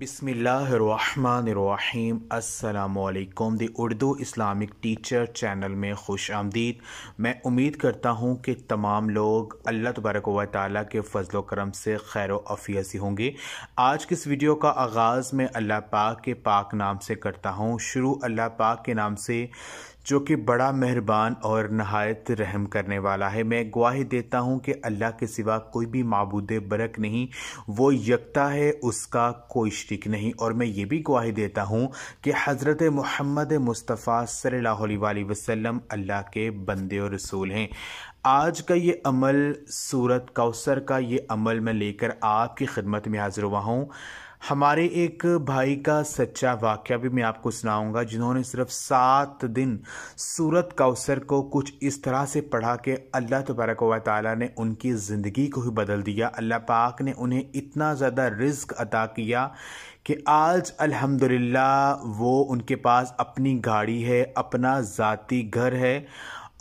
बिसमीम अल्लाम दी उर्दू इस्लामिक टीचर चैनल में खुश आमदीद मैं उम्मीद करता हूँ कि तमाम लोग अल्लाह तबारक व ताली के फ़जल करम से खैर अफिया होंगे आज किस इस वीडियो का आगाज़ मैं अल्लाह पाक के पाक नाम से करता हूँ शुरू अल्लाह पाक के नाम से जो कि बड़ा मेहरबान और नहायत रहम करने वाला है मैं गवाही देता हूँ कि अल्लाह के सिवा कोई भी मबूद बरक नहीं वो यकता है उसका कोई शरीक नहीं और मैं ये भी गवाही देता हूँ कि हज़रत महमद मुस्तफ़ा सल्ला वसम अल्लाह के बंदे और रसूल हैं आज का ये अमल सूरत कौसर का ये अमल मैं लेकर आपकी खिदमत में हाजिर हुआ हूँ हमारे एक भाई का सच्चा वाक्य भी मैं आपको सुनाऊंगा जिन्होंने सिर्फ सात दिन सूरत कौसर को कुछ इस तरह से पढ़ा कि अल्लाह तबारक व ने उनकी ज़िंदगी को ही बदल दिया अल्लाह पाक ने उन्हें इतना ज़्यादा रिस्क अदा किया कि आज अल्हम्दुलिल्लाह वो उनके पास अपनी गाड़ी है अपना ज़ाती घर है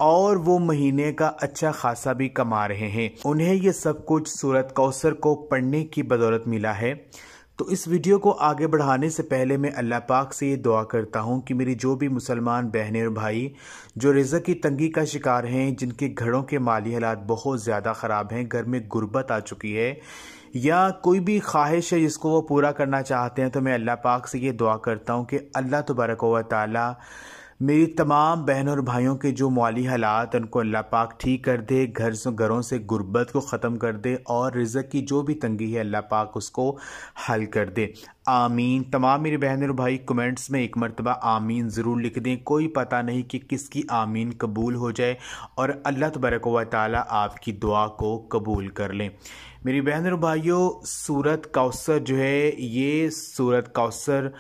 और वो महीने का अच्छा खासा भी कमा रहे हैं उन्हें ये सब कुछ सूरत कौसर को पढ़ने की बदौलत मिला है तो इस वीडियो को आगे बढ़ाने से पहले मैं अल्लाह पाक से ये दुआ करता हूँ कि मेरी जो भी मुसलमान बहनें और भाई जो रिज़क की तंगी का शिकार हैं जिनके घरों के माली हालात बहुत ज़्यादा ख़राब हैं घर में गुर्बत आ चुकी है या कोई भी ख्वाहिश है जिसको वो पूरा करना चाहते हैं तो मैं अल्लाह पाक से ये दुआ करता हूँ कि अल्लाह तबरक व ताली मेरी तमाम बहनों और भाइयों के जो माली हालात उनको अल्लाह पाक ठीक कर दे घर से घरों से गुर्बत को ख़त्म कर दे और रिज़क की जो भी तंगी है अल्लाह पाक उसको हल कर दे आमीन तमाम मेरे बहन और भाई कमेंट्स में एक मरतबा आमीन ज़रूर लिख दें कोई पता नहीं कि किसकी आमीन कबूल हो जाए और अल्लाह तबरक व आपकी दुआ को कबूल कर लें मेरी बहन और भाइयों सूरत कौसर जो है ये सूरत कौसर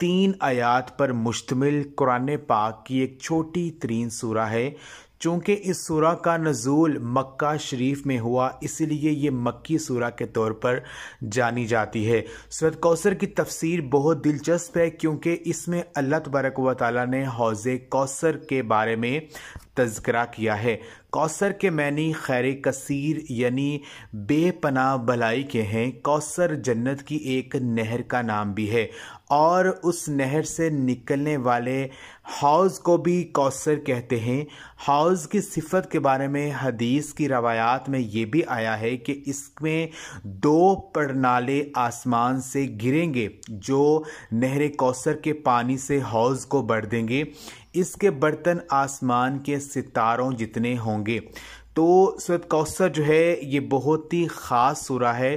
तीन आयात पर मुश्तमिल कुरान पाक की एक छोटी तरीन सूरा है चूँकि इस सूरा का नज़ूल मक्का शरीफ में हुआ इसलिए ये मक्की सूरा के तौर पर जानी जाती है सूरत कौसर की तफसीर बहुत दिलचस्प है क्योंकि इसमें अल्लाह व वाली ने हौज़ कौसर के बारे में तस्करा किया है कौसर के मैनी खैर कसीर यानी बेपनाह भलाई के हैं कौसर जन्नत की एक नहर का नाम भी है और उस नहर से निकलने वाले हौज़ को भी कौसर कहते हैं हौज़ की सिफत के बारे में हदीस की रवायात में ये भी आया है कि इसमें दो प्रणाले आसमान से गिरेंगे जो नहर कौसर के पानी से हौज़ को बढ़ देंगे इसके बर्तन आसमान के सितारों जितने हों होंगे तो सद कौसर जो है ये बहुत ही ख़ास सूरा है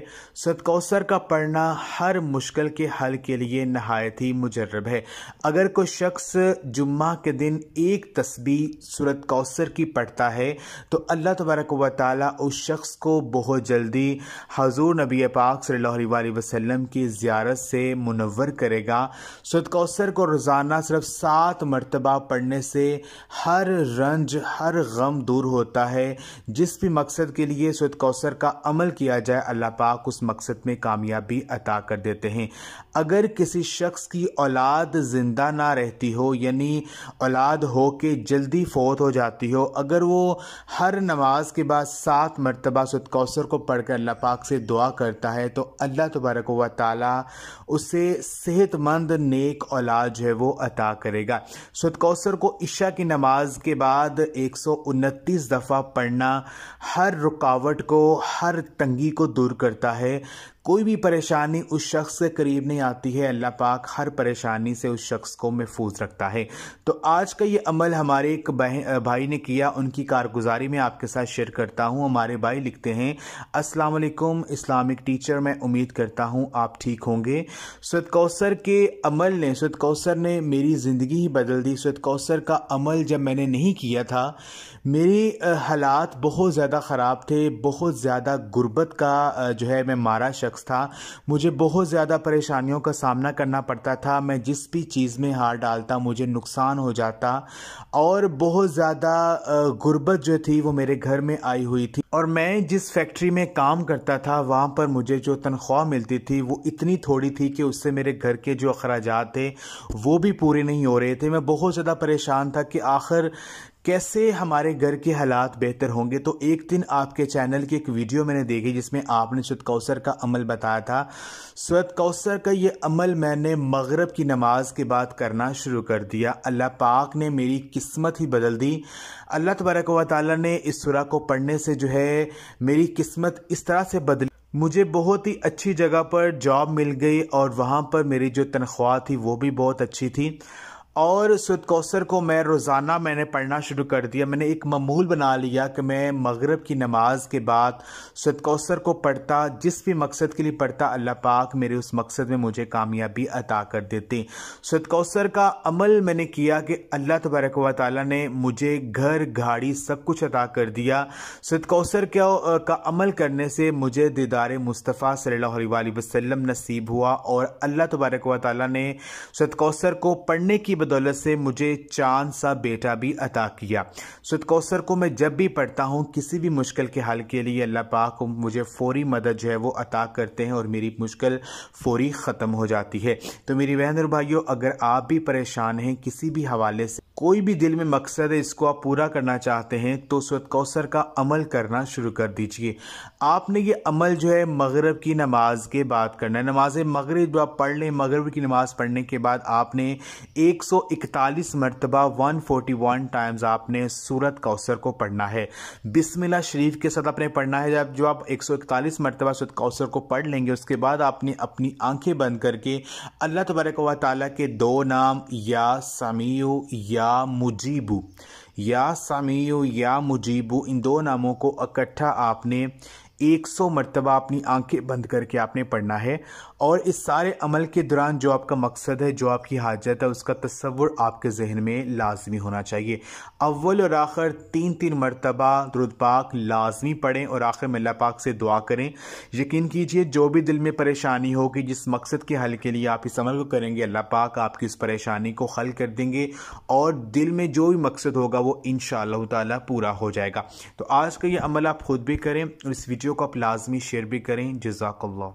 सद कौसर का पढ़ना हर मुश्किल के हल के लिए नहायत ही मुजरब है अगर कोई शख्स जुम्मा के दिन एक तस्बी सूरत कौसर की पढ़ता है तो अल्लाह तबारक व उस शख्स को बहुत जल्दी हजूर नबी पाक सल्ला वसम की ज़्यारत से मुनवर करेगा सद कौसर को रोज़ाना सिर्फ सात मरतबा पढ़ने से हर रंज हर गम दूर होता है जिस भी मकसद के लिए सैद कौसर का अमल किया जाए अल्लाह पाक उस मकसद में कामयाबी अता कर देते हैं अगर किसी शख्स की औलाद ज़िंदा ना रहती हो यानी औलाद हो के जल्दी फोत हो जाती हो अगर वो हर नमाज के बाद सात मरतबा सद कौसर को पढ़कर अल्लाह पाक से दुआ करता है तो अल्लाह तबारक व ताली उसे सेहतमंद नेक औलाद जो है वो अता करेगा सद कौसर को इशा की नमाज के बाद एक सौ उनतीस दफ़ा पढ़ना करना हर रुकावट को हर तंगी को दूर करता है कोई भी परेशानी उस शख्स के करीब नहीं आती है अल्लाह पाक हर परेशानी से उस शख्स को महफूज रखता है तो आज का ये अमल हमारे एक भाई ने किया उनकी कारगुजारी में आपके साथ शेयर करता हूँ हमारे भाई लिखते हैं अस्सलाम वालेकुम इस्लामिक टीचर मैं उम्मीद करता हूँ आप ठीक होंगे सद कौसर के अमल ने सद कौसर ने मेरी ज़िंदगी ही बदल दी सद कौसर का अमल जब मैंने नहीं किया था मेरे हालात बहुत ज़्यादा ख़राब थे बहुत ज़्यादा गुर्बत का जो है मैं मारा शख्स शख्स था मुझे बहुत ज़्यादा परेशानियों का सामना करना पड़ता था मैं जिस भी चीज़ में हार डालता मुझे नुकसान हो जाता और बहुत ज़्यादा गुर्बत जो थी वो मेरे घर में आई हुई थी और मैं जिस फैक्ट्री में काम करता था वहाँ पर मुझे जो तनख्वाह मिलती थी वो इतनी थोड़ी थी कि उससे मेरे घर के जो अखराज थे वो भी पूरे नहीं हो रहे थे मैं बहुत ज़्यादा परेशान था कि आखिर कैसे हमारे घर के हालात बेहतर होंगे तो एक दिन आपके चैनल की एक वीडियो मैंने देखी जिसमें आपने शुद्ध कौसर का अमल बताया था शुद्ध कौसर का ये अमल मैंने मगरब की नमाज के बाद करना शुरू कर दिया अल्लाह पाक ने मेरी किस्मत ही बदल दी अल्लाह तबरक वाली ने इस सुरा को पढ़ने से जो है मेरी किस्मत इस तरह से बदली मुझे बहुत ही अच्छी जगह पर जॉब मिल गई और वहाँ पर मेरी जो तनख्वाह थी वो भी बहुत अच्छी थी और सुद कौसर को मैं रोज़ाना मैंने पढ़ना शुरू कर दिया मैंने एक ममूल बना लिया कि मैं मगरब की नमाज के बाद सुद कौसर को पढ़ता जिस भी मकसद के लिए पढ़ता अल्लाह पाक मेरे उस मकसद में मुझे कामयाबी अता कर देते सुद कौसर का अमल मैंने किया कि अल्लाह तबारक व ताली ने मुझे घर गाड़ी सब कुछ अता कर दिया सुद कौसर का, का अमल करने से मुझे दीदार मुस्तफ़ा सल्ला वसम नसीब हुआ और अल्लाह तबारक व ताली ने सुद कौसर को पढ़ने की बदौलत से मुझे चांद सा बेटा भी अता किया सुद कौसर को मैं जब भी पढ़ता हूँ किसी भी मुश्किल के हल के लिए अल्लाह पाक मुझे फ़ौरी मदद जो है वो अता करते हैं और मेरी मुश्किल फ़ौरी ख़त्म हो जाती है तो मेरी बहन और भाइयों अगर आप भी परेशान हैं किसी भी हवाले से कोई भी दिल में मकसद है इसको आप पूरा करना चाहते हैं तो सद कौसर का अमल करना शुरू कर दीजिए आपने ये अमल जो है मगरब की नमाज के बाद करना है नमाज मगरब जो आप पढ़ लें मगरब की नमाज पढ़ने के बाद आपने एक 141 मरतबा 141 टाइम्स आपने सूरत कौसर को पढ़ना है बिस्मिल्ला शरीफ के साथ आपने पढ़ना है जब जो आप 141 मरतबा सूरत कौसर को पढ़ लेंगे उसके बाद आपने अपनी आंखें बंद करके अल्लाह तबारक व के दो नाम या समीयू या मुजीबू या सामीयू या मुजीबू इन दो नामों को इकट्ठा आपने 100 मरतबा अपनी आंखें बंद करके आपने पढ़ना है और इस सारे अमल के दौरान जो आपका मकसद है जो आपकी हाजत है उसका तस्वुर आपके जहन में लाजमी होना चाहिए अव्वल और आखिर तीन तीन मरतबा दरुद पाक लाजमी पढ़ें और आखिर में पाक से दुआ करें यकीन कीजिए जो भी दिल में परेशानी होगी जिस मकसद के हल के लिए आप इस अमल को करेंगे अल्लाह पाक आपकी उस परेशानी को हल कर देंगे और दिल में जो भी मकसद होगा वो इन ताला पूरा हो जाएगा तो आज का ये अमल आप खुद भी करें और इस वीडियो को आप लाजमी शेयर भी करें जजाकल्ला